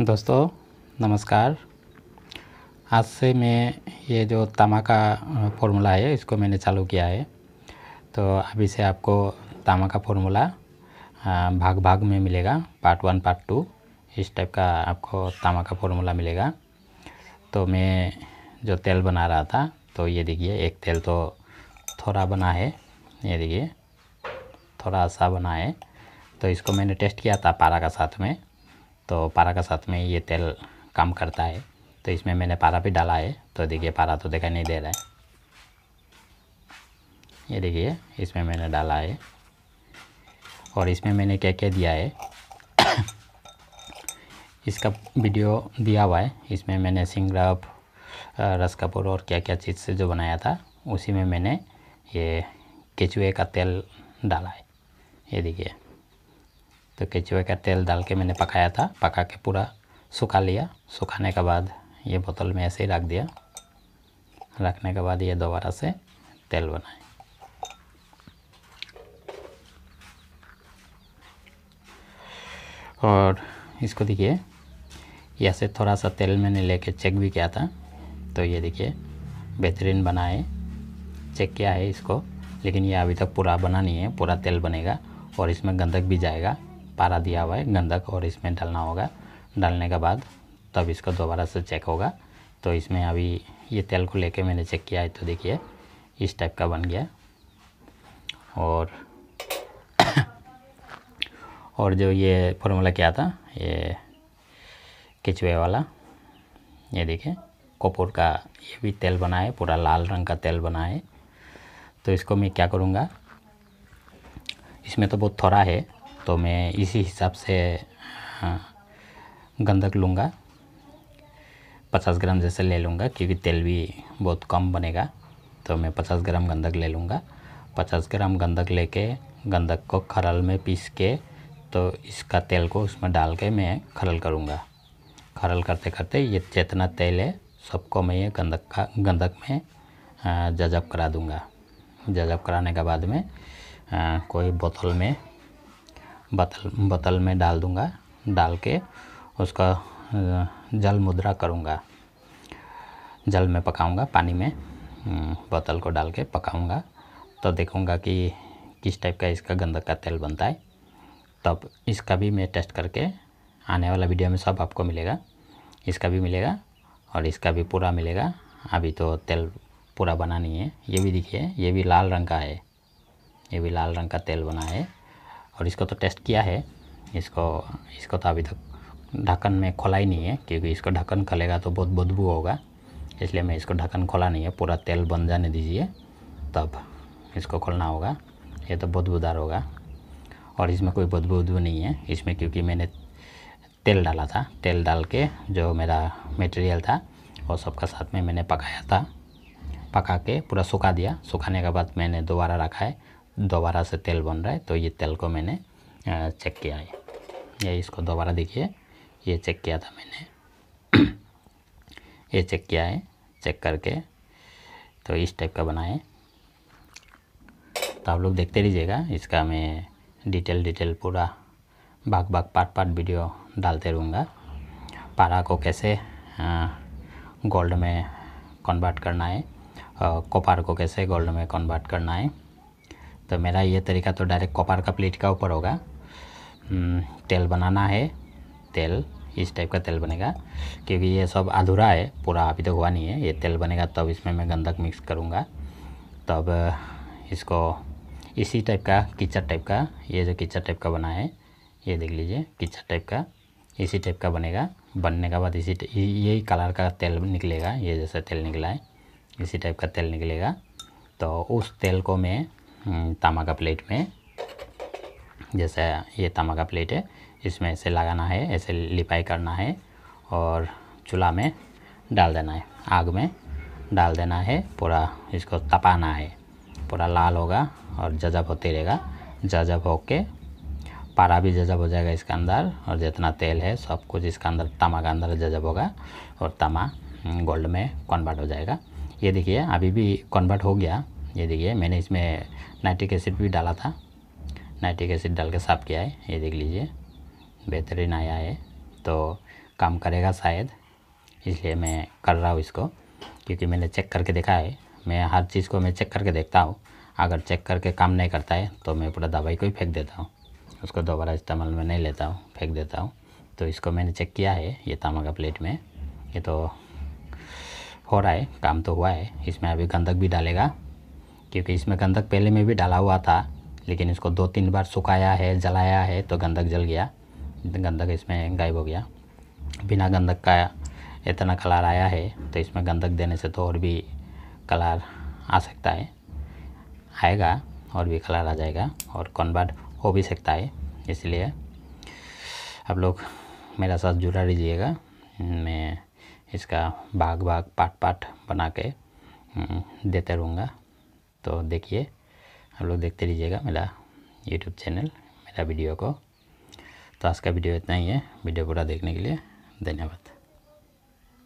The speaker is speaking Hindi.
दोस्तों नमस्कार आज से मैं ये जो तामा का फॉर्मूला है इसको मैंने चालू किया है तो अभी से आपको तामा का फॉर्मूला भाग भाग में मिलेगा पार्ट वन पार्ट टू इस टाइप का आपको तामा का फॉर्मूला मिलेगा तो मैं जो तेल बना रहा था तो ये देखिए एक तेल तो थोड़ा बना है ये देखिए थोड़ा सा बना है तो इसको मैंने टेस्ट किया था पारा का साथ में तो पारा का साथ में ये तेल काम करता है तो इसमें मैंने पारा भी डाला है तो देखिए पारा तो दिखाई नहीं दे रहा है ये देखिए इसमें मैंने डाला है और इसमें मैंने क्या क्या दिया है इसका वीडियो दिया हुआ है इसमें मैंने सिंगरप रस कपूर और क्या क्या चीज़ से जो बनाया था उसी में मैंने ये केचुए का तेल डाला है ये देखिए तो केचुए का तेल डाल के मैंने पकाया था पका के पूरा सुखा लिया सुखाने के बाद ये बोतल में ऐसे ही रख दिया रखने के बाद ये दोबारा से तेल बनाए और इसको देखिए यह से थोड़ा सा तेल मैंने लेके चेक भी किया था तो ये देखिए बेहतरीन बनाए चेक किया है इसको लेकिन ये अभी तक पूरा बना नहीं है पूरा तेल बनेगा और इसमें गंदक भी जाएगा पारा दिया हुआ है गंधक और इसमें डालना होगा डालने के बाद तब इसको दोबारा से चेक होगा तो इसमें अभी ये तेल को लेके मैंने चेक किया है तो देखिए इस टाइप का बन गया और और जो ये फॉर्मूला क्या था ये किचवे वाला ये देखिए कपूर का ये भी तेल बना है पूरा लाल रंग का तेल बना है तो इसको मैं क्या करूँगा इसमें तो बहुत थोड़ा है तो मैं इसी हिसाब से हाँ, गंधक लूँगा पचास ग्राम जैसे ले लूँगा क्योंकि तेल भी बहुत कम बनेगा तो मैं पचास ग्राम गंधक ले लूँगा पचास ग्राम गंधक लेके गंधक को खरल में पीस के तो इसका तेल को उसमें डाल के मैं खरल करूँगा खरल करते करते ये जितना तेल है सबको मैं ये गंधक का गंधक में हाँ, जजब करा दूँगा जजब कराने के बाद में आ, हाँ, कोई बोतल में बतल बतल में डाल दूँगा डाल के उसका जल मुद्रा करूँगा जल में पकाऊँगा पानी में हम्म, बोतल को डाल के पकाऊँगा तो देखूँगा कि किस टाइप का इसका गंदक का तेल बनता है तब इसका भी मैं टेस्ट करके आने वाला वीडियो में सब आपको मिलेगा इसका भी मिलेगा और इसका भी पूरा मिलेगा अभी तो तेल पूरा बना नहीं है ये भी देखिए ये भी लाल रंग का है ये भी लाल रंग का तेल बना है और इसको तो टेस्ट किया है इसको इसको तो अभी तक ढक्कन में खोला ही नहीं है क्योंकि इसको ढक्कन खोलेगा तो बहुत बदबू होगा इसलिए मैं इसको ढक्कन खोला नहीं है पूरा तेल बन जाने दीजिए तब इसको खोलना होगा ये तो बदबूदार होगा और इसमें कोई बदबू उदबू नहीं है इसमें क्योंकि मैंने तेल डाला था तेल डाल के जो मेरा मटेरियल था वो सबका साथ में मैंने पकाया था पका के पूरा सुखा दिया सुखाने के बाद मैंने दोबारा रखा है दोबारा से तेल बन रहा है तो ये तेल को मैंने चेक किया है ये इसको दोबारा देखिए ये चेक किया था मैंने ये चेक किया है चेक करके तो इस टाइप का बनाए तो आप लोग देखते रहिएगा इसका मैं डिटेल डिटेल पूरा भाग भाग पार्ट पार्ट वीडियो डालते रहूँगा पारा को कैसे गोल्ड में कन्वर्ट करना है कॉपर को कैसे गोल्ड में कन्वर्ट करना है तो मेरा ये तरीका तो डायरेक्ट कॉपर का प्लेट का ऊपर होगा हम्म, तेल बनाना है तेल इस टाइप का तेल बनेगा क्योंकि ये सब अधूरा है पूरा अभी तक हुआ नहीं है ये तेल बनेगा तब तो इसमें मैं गंदक मिक्स करूँगा तब इसको इसी टाइप का किचड़ टाइप का ये जो किचड़ टाइप का बना है ये देख लीजिए किचड़ टाइप का इसी टाइप का बनेगा बनने के बाद इसी यही कलर का तेल निकलेगा ये जैसा तेल निकला है इसी टाइप का तेल निकलेगा तो उस तेल को मैं तामा का प्लेट में जैसा ये तामा का प्लेट है इसमें ऐसे लगाना है ऐसे लिपाई करना है और चूल्हा में डाल देना है आग में डाल देना है पूरा इसको तपाना है पूरा लाल होगा और जजब होते रहेगा जजब हो के पारा भी जजब हो जाएगा इसके अंदर और जितना तेल है सब कुछ इसके अंदर तमा के अंदर जजब होगा और तमा गोल्ड में कन्वर्ट हो जाएगा ये देखिए अभी भी कन्वर्ट हो गया ये देखिए मैंने इसमें नाइट्रिक एसिड भी डाला था नाइट्रिक एसिड डाल के साफ़ किया है ये देख लीजिए बेहतरीन आया है तो काम करेगा शायद इसलिए मैं कर रहा हूँ इसको क्योंकि मैंने चेक करके देखा है मैं हर चीज़ को मैं चेक करके देखता हूँ अगर चेक करके काम नहीं करता है तो मैं पूरा दवाई को ही फेंक देता हूँ उसको दोबारा इस्तेमाल में नहीं लेता हूँ फेंक देता हूँ तो इसको मैंने चेक किया है ये तामा का प्लेट में ये तो हो रहा है काम तो हुआ है इसमें अभी गंदक भी डालेगा क्योंकि इसमें गंधक पहले में भी डाला हुआ था लेकिन इसको दो तीन बार सुखाया है जलाया है तो गंधक जल गया गंधक इसमें गायब हो गया बिना गंधक का इतना कलर आया है तो इसमें गंधक देने से तो और भी कलर आ सकता है आएगा और भी कलर आ जाएगा और कन्वर्ट हो भी सकता है इसलिए आप लोग मेरा साथ जुड़ा रहिएगा मैं इसका भाग भाग पार्ट पार्ट बना के हम्म, देते रहूँगा तो देखिए आप लोग देखते रहिएगा मेरा यूट्यूब चैनल मेरा वीडियो को तो आज का वीडियो इतना ही है वीडियो पूरा देखने के लिए धन्यवाद